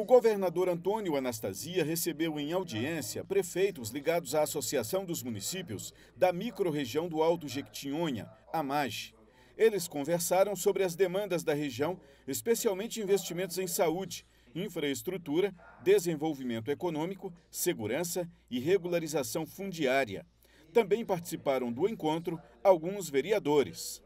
O governador Antônio Anastasia recebeu em audiência prefeitos ligados à Associação dos Municípios da microrregião do Alto Jequitinhonha, MAG. Eles conversaram sobre as demandas da região, especialmente investimentos em saúde, infraestrutura, desenvolvimento econômico, segurança e regularização fundiária. Também participaram do encontro alguns vereadores.